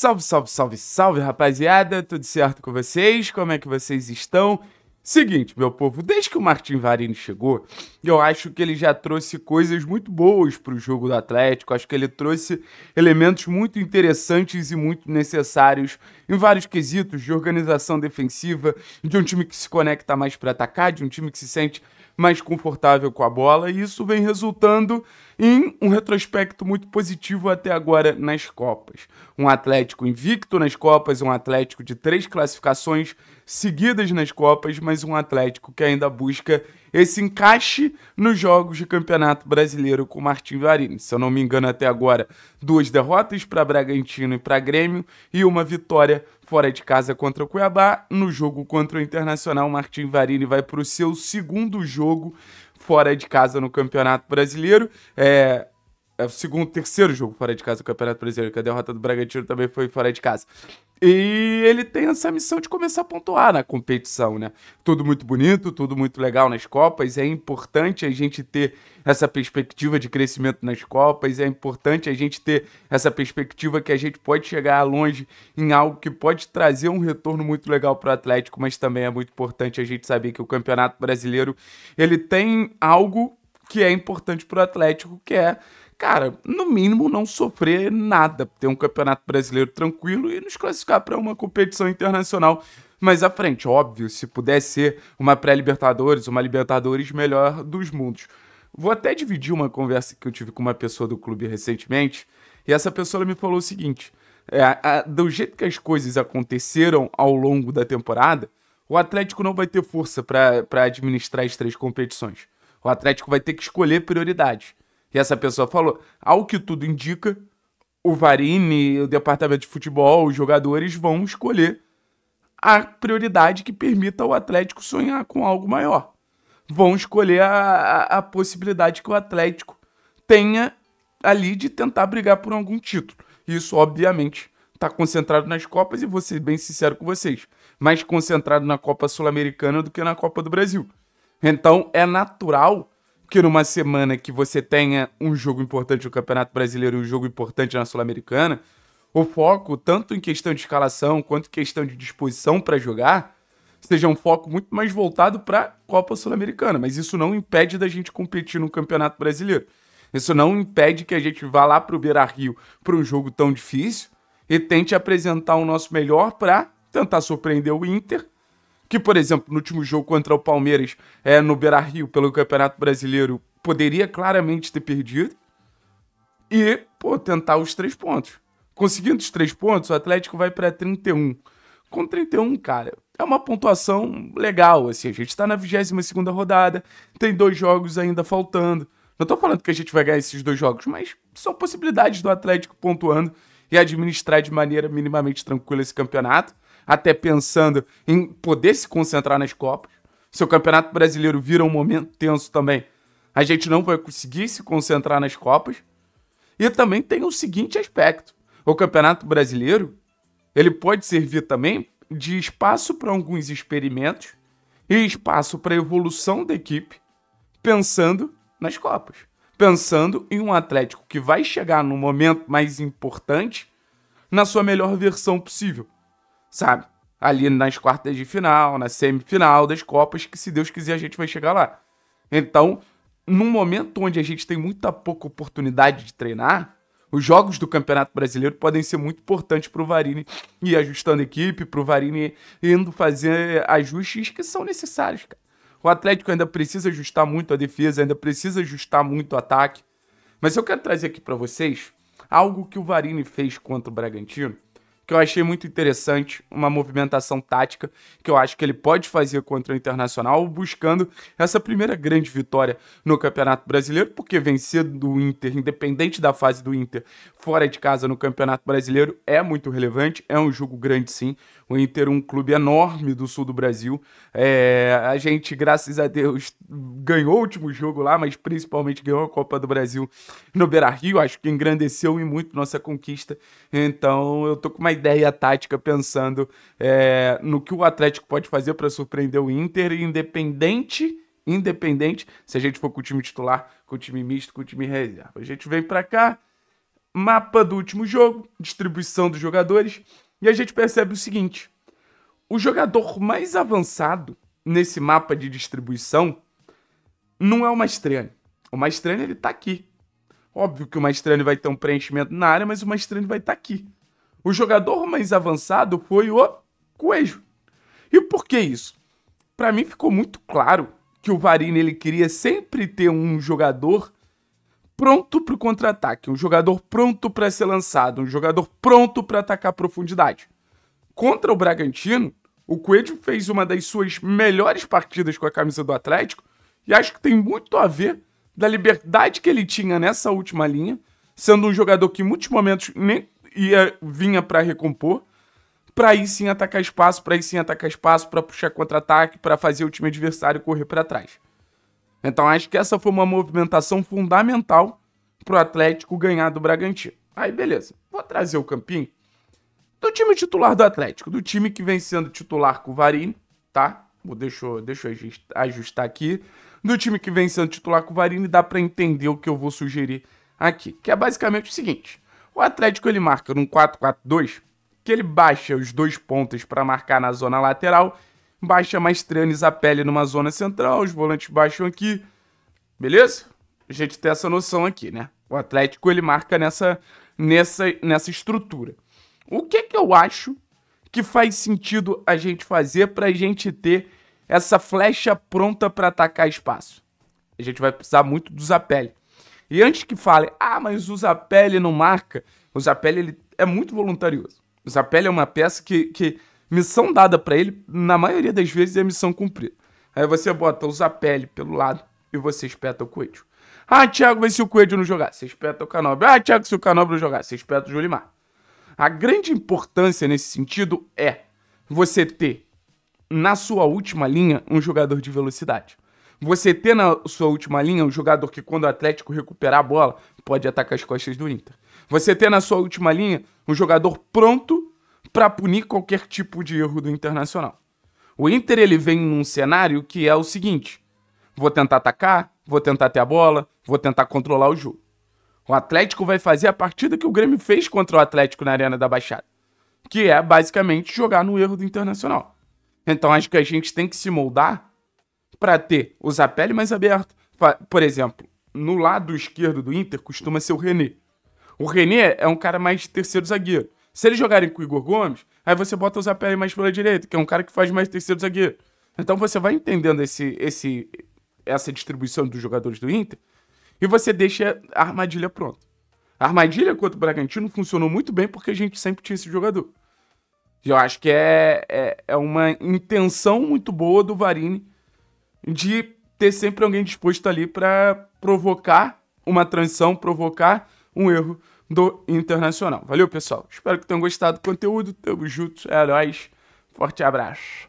Salve, salve, salve, salve, rapaziada! Tudo certo com vocês? Como é que vocês estão? Seguinte, meu povo, desde que o Martin Varini chegou, eu acho que ele já trouxe coisas muito boas para o jogo do Atlético. Acho que ele trouxe elementos muito interessantes e muito necessários em vários quesitos de organização defensiva, de um time que se conecta mais para atacar, de um time que se sente mais confortável com a bola. E isso vem resultando em um retrospecto muito positivo até agora nas Copas. Um Atlético invicto nas Copas, um Atlético de três classificações seguidas nas Copas, mas um Atlético que ainda busca esse encaixe nos jogos de Campeonato Brasileiro com Martim Varini. Se eu não me engano, até agora, duas derrotas para Bragantino e para Grêmio e uma vitória fora de casa contra o Cuiabá. No jogo contra o Internacional, Martim Varini vai para o seu segundo jogo fora de casa no Campeonato Brasileiro. É, é o segundo, terceiro jogo fora de casa do Campeonato Brasileiro, que a derrota do Bragantino também foi fora de casa. E ele tem essa missão de começar a pontuar na competição, né? Tudo muito bonito, tudo muito legal nas Copas. É importante a gente ter essa perspectiva de crescimento nas Copas. É importante a gente ter essa perspectiva que a gente pode chegar longe em algo que pode trazer um retorno muito legal para o Atlético, mas também é muito importante a gente saber que o Campeonato Brasileiro ele tem algo que é importante para o Atlético, que é cara, no mínimo não sofrer nada, ter um campeonato brasileiro tranquilo e nos classificar para uma competição internacional mais à frente. Óbvio, se puder ser uma pré-Libertadores, uma Libertadores melhor dos mundos. Vou até dividir uma conversa que eu tive com uma pessoa do clube recentemente, e essa pessoa me falou o seguinte: é, a, do jeito que as coisas aconteceram ao longo da temporada, o Atlético não vai ter força para administrar as três competições. O Atlético vai ter que escolher prioridades essa pessoa falou: ao que tudo indica, o Varini, o departamento de futebol, os jogadores vão escolher a prioridade que permita ao Atlético sonhar com algo maior. Vão escolher a, a, a possibilidade que o Atlético tenha ali de tentar brigar por algum título. Isso, obviamente, está concentrado nas Copas, e vou ser bem sincero com vocês, mais concentrado na Copa Sul-Americana do que na Copa do Brasil. Então, é natural que numa semana que você tenha um jogo importante no Campeonato Brasileiro e um jogo importante na Sul-Americana, o foco, tanto em questão de escalação quanto em questão de disposição para jogar, seja um foco muito mais voltado para a Copa Sul-Americana. Mas isso não impede da gente competir no Campeonato Brasileiro. Isso não impede que a gente vá lá para o Beira Rio para um jogo tão difícil e tente apresentar o nosso melhor para tentar surpreender o Inter que, por exemplo, no último jogo contra o Palmeiras, é, no Beira Rio, pelo Campeonato Brasileiro, poderia claramente ter perdido. E, pô, tentar os três pontos. Conseguindo os três pontos, o Atlético vai para 31. Com 31, cara, é uma pontuação legal. Assim, a gente tá na 22 rodada, tem dois jogos ainda faltando. Não tô falando que a gente vai ganhar esses dois jogos, mas são possibilidades do Atlético pontuando e administrar de maneira minimamente tranquila esse campeonato até pensando em poder se concentrar nas Copas. Se o Campeonato Brasileiro vira um momento tenso também, a gente não vai conseguir se concentrar nas Copas. E também tem o seguinte aspecto: o Campeonato Brasileiro ele pode servir também de espaço para alguns experimentos e espaço para evolução da equipe, pensando nas Copas, pensando em um Atlético que vai chegar no momento mais importante na sua melhor versão possível sabe? Ali nas quartas de final, na semifinal das Copas, que se Deus quiser a gente vai chegar lá. Então, num momento onde a gente tem muita pouca oportunidade de treinar, os jogos do Campeonato Brasileiro podem ser muito importantes para o Varini ir ajustando a equipe, para o Varini indo fazer ajustes que são necessários. Cara. O Atlético ainda precisa ajustar muito a defesa, ainda precisa ajustar muito o ataque. Mas eu quero trazer aqui para vocês algo que o Varini fez contra o Bragantino, que eu achei muito interessante, uma movimentação tática que eu acho que ele pode fazer contra o Internacional, buscando essa primeira grande vitória no Campeonato Brasileiro, porque vencer do Inter, independente da fase do Inter, fora de casa no Campeonato Brasileiro é muito relevante, é um jogo grande sim. O Inter um clube enorme do sul do Brasil. É, a gente, graças a Deus, ganhou o último jogo lá, mas principalmente ganhou a Copa do Brasil no Beira-Rio, acho que engrandeceu e muito nossa conquista. Então, eu tô com uma ideia tática pensando é, no que o Atlético pode fazer para surpreender o Inter, independente independente se a gente for com o time titular, com o time misto, com o time reserva. A gente vem para cá, mapa do último jogo, distribuição dos jogadores, e a gente percebe o seguinte: o jogador mais avançado nesse mapa de distribuição não é o Mastrani. O Mastrani ele tá aqui. Óbvio que o Mastrani vai ter um preenchimento na área, mas o Mastrani vai estar tá aqui. O jogador mais avançado foi o Coelho. E por que isso? Para mim ficou muito claro que o Varini ele queria sempre ter um jogador pronto para o contra-ataque, um jogador pronto para ser lançado, um jogador pronto para atacar profundidade. Contra o Bragantino, o Coelho fez uma das suas melhores partidas com a camisa do Atlético e acho que tem muito a ver da liberdade que ele tinha nessa última linha, sendo um jogador que em muitos momentos nem ia, vinha para recompor, para aí sim atacar espaço, para aí sim atacar espaço, para puxar contra-ataque, para fazer o time adversário correr para trás. Então acho que essa foi uma movimentação fundamental pro Atlético ganhar do Bragantino. Aí beleza, vou trazer o Campinho do time titular do Atlético, do time que vem sendo titular com o Varini, tá? Deixa eu, deixa eu ajustar aqui. Do time que vem sendo titular com o Varini, dá para entender o que eu vou sugerir aqui, que é basicamente o seguinte: o Atlético ele marca num 4-4-2, que ele baixa os dois pontos para marcar na zona lateral, baixa treinos a pele numa zona central, os volantes baixam aqui. Beleza? A gente tem essa noção aqui, né? O Atlético ele marca nessa nessa nessa estrutura. O que que eu acho que faz sentido a gente fazer para a gente ter essa flecha pronta para atacar espaço? A gente vai precisar muito dos Zapelli. E antes que fale, ah, mas usa a pele não marca, usa a pele ele é muito voluntarioso. Usa a pele é uma peça que, que missão dada para ele, na maioria das vezes, é missão cumprida. Aí você bota usa pele pelo lado e você espeta o coelho. Ah, Thiago, mas se o coelho não jogar, você espeta o Canobre. Ah, Thiago, se o Canobre não jogar, você espeta o Jolimar. A grande importância nesse sentido é você ter na sua última linha um jogador de velocidade. Você ter na sua última linha um jogador que, quando o Atlético recuperar a bola, pode atacar as costas do Inter. Você ter na sua última linha um jogador pronto para punir qualquer tipo de erro do Internacional. O Inter ele vem num cenário que é o seguinte: vou tentar atacar, vou tentar ter a bola, vou tentar controlar o jogo. O Atlético vai fazer a partida que o Grêmio fez contra o Atlético na Arena da Baixada, que é basicamente jogar no erro do Internacional. Então acho que a gente tem que se moldar para ter, usar a pele mais aberta. Por exemplo, no lado esquerdo do Inter costuma ser o René. O René é um cara mais terceiro zagueiro. Se eles jogarem com o Igor Gomes, aí você bota o Zapelli mais pela direita, que é um cara que faz mais terceiro zagueiro. Então você vai entendendo esse, esse, essa distribuição dos jogadores do Inter e você deixa a armadilha pronta. A armadilha contra o Bragantino funcionou muito bem porque a gente sempre tinha esse jogador. E eu acho que é, é, é uma intenção muito boa do Varini de ter sempre alguém disposto ali para provocar uma transição, provocar um erro do Internacional. Valeu, pessoal. Espero que tenham gostado do conteúdo. Tamo junto. É nóis. Forte abraço.